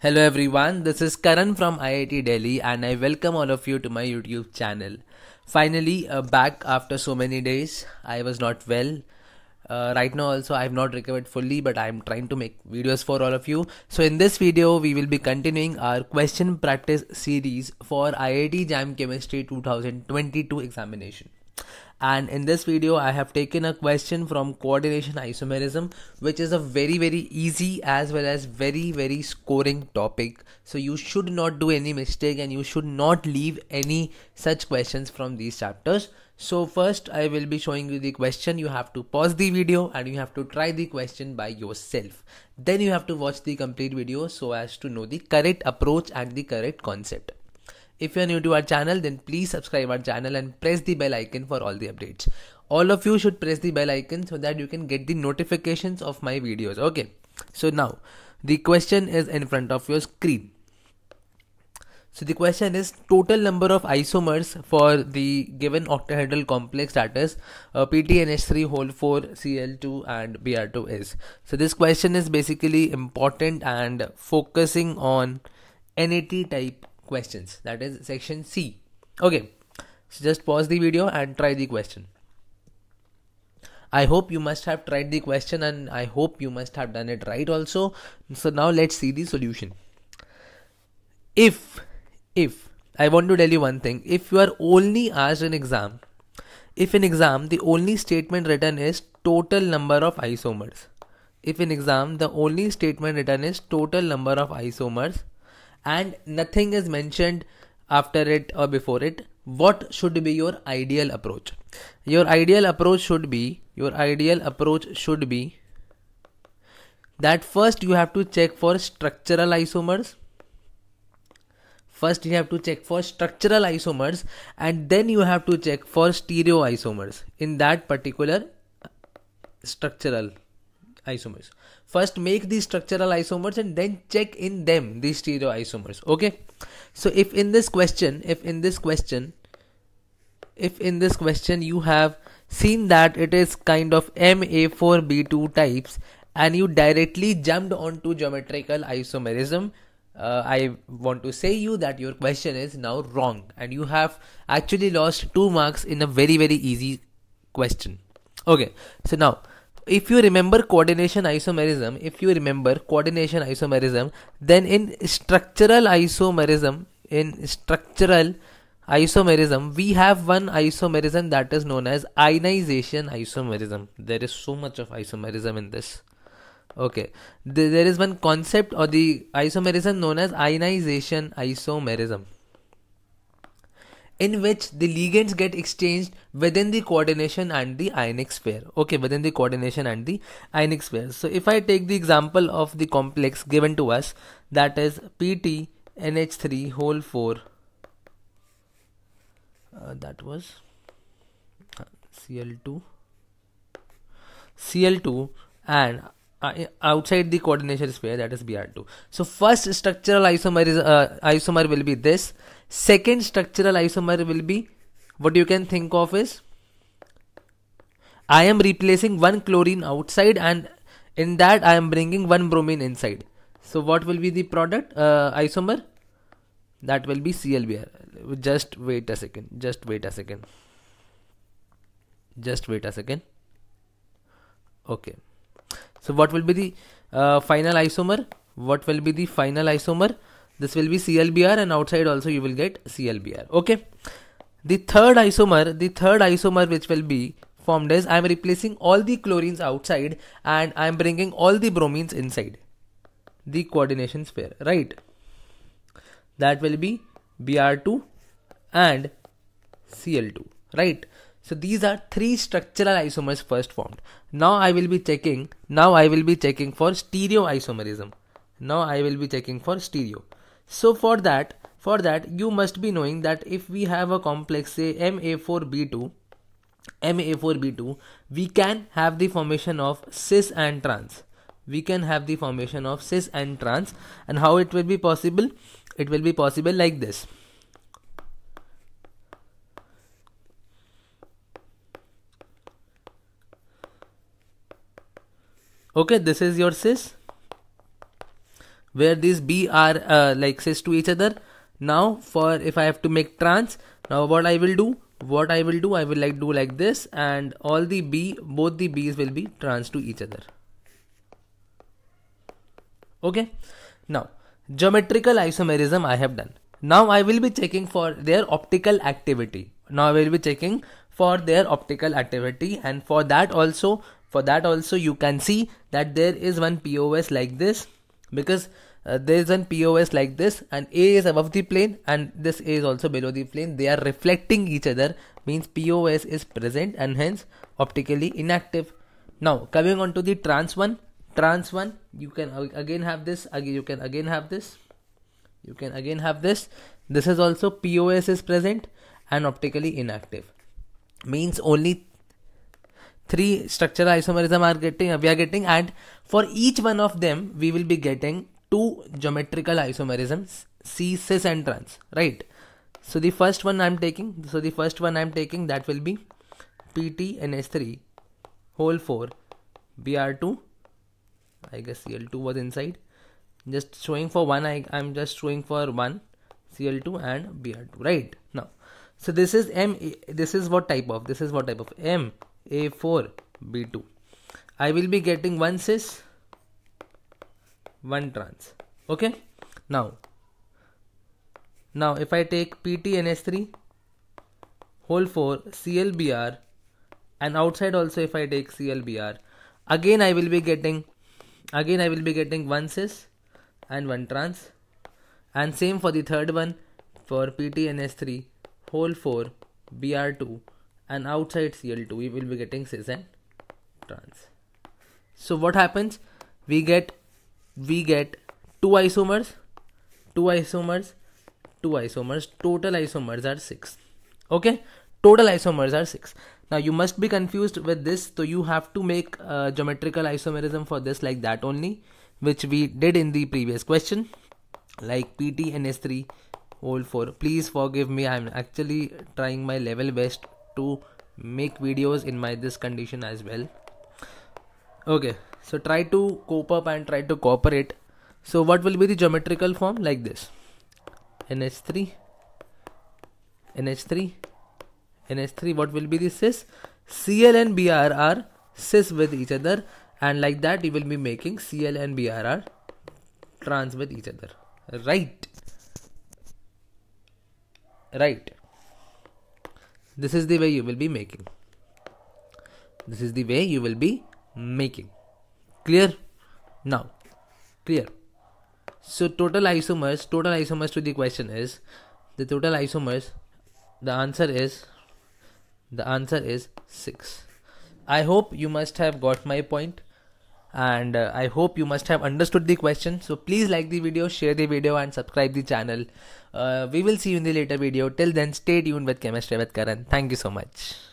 Hello everyone, this is Karan from IIT Delhi and I welcome all of you to my YouTube channel. Finally, uh, back after so many days, I was not well. Uh, right now also I have not recovered fully but I am trying to make videos for all of you. So in this video, we will be continuing our question practice series for IIT JAM Chemistry 2022 examination and in this video i have taken a question from coordination isomerism which is a very very easy as well as very very scoring topic so you should not do any mistake and you should not leave any such questions from these chapters so first i will be showing you the question you have to pause the video and you have to try the question by yourself then you have to watch the complete video so as to know the correct approach and the correct concept if you are new to our channel, then please subscribe our channel and press the bell icon for all the updates. All of you should press the bell icon so that you can get the notifications of my videos. Okay, so now the question is in front of your screen. So the question is total number of isomers for the given octahedral complex that is uh, PTNH3 whole 4 Cl2 and Br2 is. So this question is basically important and focusing on NAT type questions that is section C. Okay, so just pause the video and try the question. I hope you must have tried the question and I hope you must have done it right also. So now let's see the solution. If, if, I want to tell you one thing. If you are only asked an exam, if in exam the only statement written is total number of isomers. If in exam the only statement written is total number of isomers, and nothing is mentioned after it or before it what should be your ideal approach your ideal approach should be your ideal approach should be that first you have to check for structural isomers first you have to check for structural isomers and then you have to check for stereoisomers in that particular structural isomers. First make these structural isomers and then check in them these stereoisomers. Okay. So if in this question, if in this question, if in this question you have seen that it is kind of MA4B2 types and you directly jumped onto geometrical isomerism, uh, I want to say you that your question is now wrong and you have actually lost two marks in a very very easy question. Okay, so now if you remember coordination isomerism, if you remember coordination isomerism, then in structural isomerism, in structural isomerism, we have one isomerism that is known as ionization isomerism. There is so much of isomerism in this. Okay, there is one concept or the isomerism known as ionization isomerism in which the ligands get exchanged within the coordination and the ionic sphere okay within the coordination and the ionic sphere so if i take the example of the complex given to us that is pt nh3 whole 4 uh, that was cl2 uh, cl2 and uh, outside the coordination sphere that is br2 so first structural isomer is uh, isomer will be this second structural isomer will be what you can think of is i am replacing one chlorine outside and in that i am bringing one bromine inside so what will be the product uh, isomer that will be clbr just wait a second just wait a second just wait a second okay so what will be the uh, final isomer? What will be the final isomer? This will be CLBR and outside also you will get CLBR. Okay. The third isomer, the third isomer which will be formed is I am replacing all the chlorines outside and I am bringing all the bromines inside the coordination sphere, right? That will be Br2 and Cl2, right? So these are three structural isomers first formed. Now I will be checking, now I will be checking for stereo isomerism. Now I will be checking for stereo. So for that, for that you must be knowing that if we have a complex say MA4B2, MA4B2, we can have the formation of cis and trans. We can have the formation of cis and trans and how it will be possible? It will be possible like this okay this is your sys where these b are uh, like sys to each other now for if i have to make trans now what i will do what i will do i will like do like this and all the b both the b's will be trans to each other okay now geometrical isomerism i have done now i will be checking for their optical activity now i will be checking for their optical activity and for that also for that also you can see that there is one POS like this because uh, there is one POS like this and A is above the plane and this A is also below the plane they are reflecting each other means POS is present and hence optically inactive now coming on to the trans one trans one you can again have this again you can again have this you can again have this this is also POS is present and optically inactive means only three structural isomerism are getting we are getting and for each one of them we will be getting two geometrical isomerisms C cis and trans right so the first one I'm taking so the first one I'm taking that will be PT and S3 whole 4 BR2 I guess CL2 was inside just showing for one I, I'm just showing for one CL2 and BR2 right now so this is M this is what type of this is what type of M a4 b2 i will be getting one cis one trans okay now now if i take PtNs 3 whole 4 clbr and outside also if i take clbr again i will be getting again i will be getting one cis and one trans and same for the third one for PtNs 3 whole 4 br2 and outside Cl2 we will be getting cis and trans. So what happens? We get we get two isomers, two isomers, two isomers. Total isomers are six. Okay, total isomers are six. Now you must be confused with this, so you have to make geometrical isomerism for this like that only, which we did in the previous question, like PT and S3 old 4. Please forgive me, I'm actually trying my level best to make videos in my this condition as well okay so try to cope up and try to cooperate so what will be the geometrical form like this nh3 nh3 nh3 what will be the cis cl and brr are cis with each other and like that you will be making cl and brr trans with each other right right this is the way you will be making this is the way you will be making clear now clear so total isomers total isomers to the question is the total isomers the answer is the answer is 6 i hope you must have got my point and uh, i hope you must have understood the question so please like the video share the video and subscribe the channel uh, we will see you in the later video till then stay tuned with chemistry with karan thank you so much